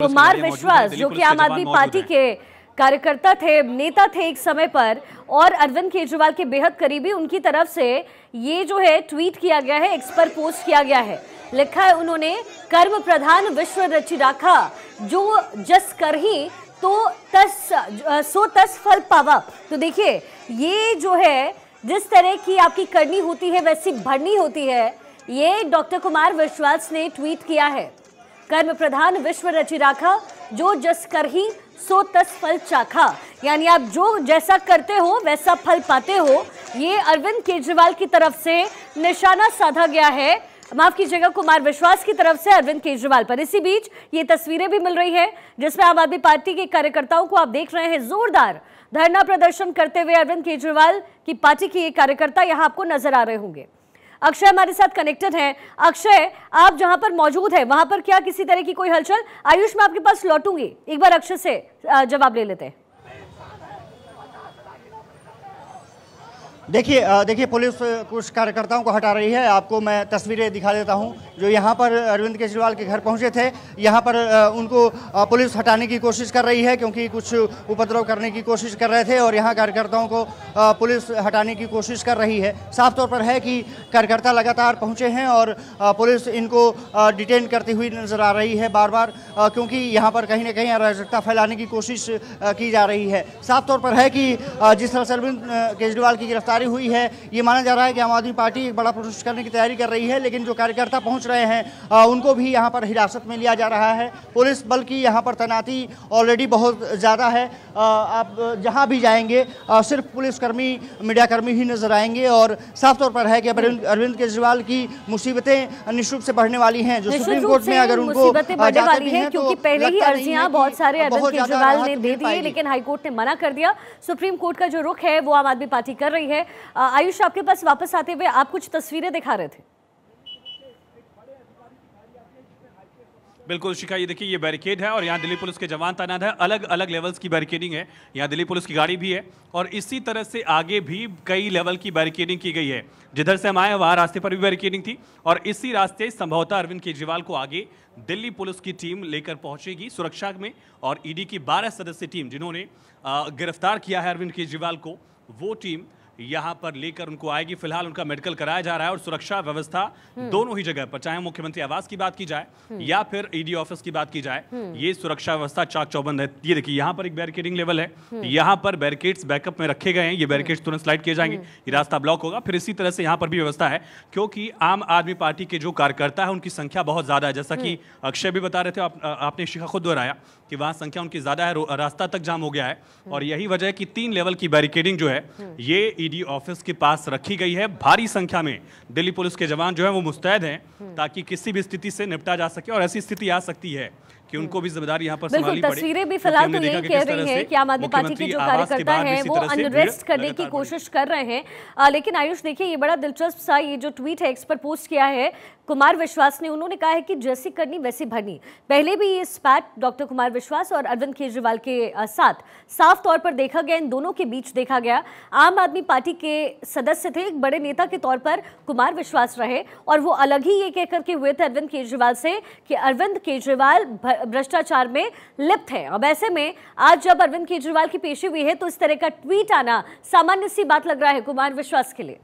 तो कुमार विश्वास जो कि आम आदमी पार्टी के कार्यकर्ता थे नेता थे एक समय पर और अरविंद केजरीवाल के बेहद करीबी उनकी तरफ से ये जो है ट्वीट किया गया है एक्स पर पोस्ट किया गया है लिखा है उन्होंने कर्म प्रधान विश्व रचि राखा जो जस कर ही तो तस सो तस फल पावा तो देखिए ये जो है जिस तरह की आपकी करनी होती है वैसी भरनी होती है ये डॉक्टर कुमार विश्वास ने ट्वीट किया है कर्म प्रधान विश्व रचि राखा जो जस कर ही सो तस फल चाखा यानी आप जो जैसा करते हो वैसा फल पाते हो ये अरविंद केजरीवाल की तरफ से निशाना साधा गया है माफ कीजिएगा कुमार विश्वास की तरफ से अरविंद केजरीवाल पर इसी बीच ये तस्वीरें भी मिल रही है जिसमें आम आदमी पार्टी के कार्यकर्ताओं को आप देख रहे हैं जोरदार धरना प्रदर्शन करते हुए अरविंद केजरीवाल की पार्टी के ये कार्यकर्ता यहाँ आपको नजर आ रहे होंगे अक्षय हमारे साथ कनेक्टेड हैं अक्षय आप जहां पर मौजूद हैं वहां पर क्या किसी तरह की कोई हलचल आयुष मैं आपके पास लौटूंगी एक बार अक्षय से जवाब ले लेते हैं देखिए देखिए पुलिस कुछ कार्यकर्ताओं को हटा रही है आपको मैं तस्वीरें दिखा देता हूं जो यहाँ पर अरविंद केजरीवाल के घर पहुँचे थे यहाँ पर उनको पुलिस हटाने की कोशिश कर रही है क्योंकि कुछ उपद्रव करने की कोशिश कर रहे थे और यहाँ कार्यकर्ताओं को पुलिस हटाने की कोशिश कर रही है साफ तौर पर है कि कार्यकर्ता लगातार पहुँचे हैं और पुलिस इनको डिटेन करती हुई नज़र आ रही है बार बार क्योंकि यहाँ पर कहीं ना कहीं अराजकता फैलाने की कोशिश की जा रही है साफ तौर पर है कि जिस तरह से अरविंद केजरीवाल की गिरफ्तारी हुई है ये माना जा रहा है कि आम आदमी पार्टी एक बड़ा प्रोटेस्ट करने की तैयारी कर रही है लेकिन जो कार्यकर्ता पहुँच पहुंच रहे हैं उनको भी यहाँ पर हिरासत में लिया जा रहा है पुलिस बल की यहाँ पर तैनाती ऑलरेडी बहुत ज़्यादा है आप जहाँ भी जाएंगे सिर्फ पुलिसकर्मी मीडियाकर्मी ही नज़र आएंगे और साफ तौर पर है कि अरविंद केजरीवाल की मुसीबतें निश्चित से बढ़ने वाली हैं जो सुप्रीम कोर्ट में अगर उनको क्योंकि तो पहले ही अर्जियां बहुत सारे अरविंद केजरीवाल ने दे दी लेकिन हाईकोर्ट ने मना कर दिया सुप्रीम कोर्ट का जो रुख है वो आम आदमी पार्टी कर रही है आयुष आपके पास वापस आते हुए आप कुछ तस्वीरें दिखा रहे थे बिल्कुल शिखा ये देखिए ये बैरिकेड है और यहाँ दिल्ली पुलिस के जवान तैनात है अलग अलग लेवल्स की बैरिकेडिंग है यहाँ दिल्ली पुलिस की गाड़ी भी है और इसी तरह से आगे भी कई लेवल की बैरिकेडिंग की गई है जिधर से हम आए वहाँ रास्ते पर भी बैरिकेडिंग थी और इसी रास्ते संभवतः अरविंद केजरीवाल को आगे दिल्ली पुलिस की टीम लेकर पहुंचेगी सुरक्षा में और ईडी e की बारह सदस्य टीम जिन्होंने गिरफ्तार किया है अरविंद केजरीवाल को वो टीम यहाँ पर लेकर उनको आएगी फिलहाल उनका मेडिकल कराया जा रहा है और सुरक्षा व्यवस्था हम्म। दोनों ही जगह पर चाहे मुख्यमंत्री आवास की बात की जाए हम्म। या फिर ईडी e ऑफिस की बात की जाए हम्म। ये सुरक्षा व्यवस्था चाक चौबंद है ये देखिए यहाँ पर एक बैरिकेडिंग लेवल है यहाँ पर बैरिकेड्स बैकअप में रखे गए हैं ये बैरिकेड तुरंत स्लाइड किए जाएंगे ये रास्ता ब्लॉक होगा फिर इसी तरह से यहाँ पर भी व्यवस्था है क्योंकि आम आदमी पार्टी के जो कार्यकर्ता है उनकी संख्या बहुत ज्यादा है जैसा कि अक्षय भी बता रहे थे आपने शिखा खुद दोहराया कि वहां संख्या उनकी ज्यादा है रास्ता तक जाम हो गया है और यही वजह है कि तीन लेवल की बैरिकेडिंग जो है ये ईडी ऑफिस के पास रखी गई है भारी संख्या में दिल्ली पुलिस के जवान जो है वो मुस्तैद हैं हम्म। ताकि किसी भी स्थिति से निपटा जा सके और ऐसी स्थिति आ सकती है कि उनको भी जिम्मेदारी यहाँ पर बिल्कुल तस्वीरें भी फिलहाल तो यही कह रही हैं कि आम आदमी पार्टी के जो कार्यकर्ता हैं वो अनरेस्ट करने की कोशिश कर रहे हैं लेकिन आयुष देखिए ये बड़ा दिलचस्प सा ये जो ट्वीट है एक्स पर पोस्ट किया है कुमार विश्वास ने उन्होंने कहा है कि जैसी करनी वैसी भरनी पहले भी ये स्पैट डॉक्टर कुमार विश्वास और अरविंद केजरीवाल के साथ साफ तौर पर देखा गया इन दोनों के बीच देखा गया आम आदमी पार्टी के सदस्य थे एक बड़े नेता के तौर पर कुमार विश्वास रहे और वो अलग ही ये कहकर के हुए थे अरविंद केजरीवाल से कि अरविंद केजरीवाल भ्रष्टाचार में लिप्त है अब ऐसे में आज जब अरविंद केजरीवाल की पेशी हुई है तो इस तरह का ट्वीट आना सामान्य सी बात लग रहा है कुमार विश्वास के लिए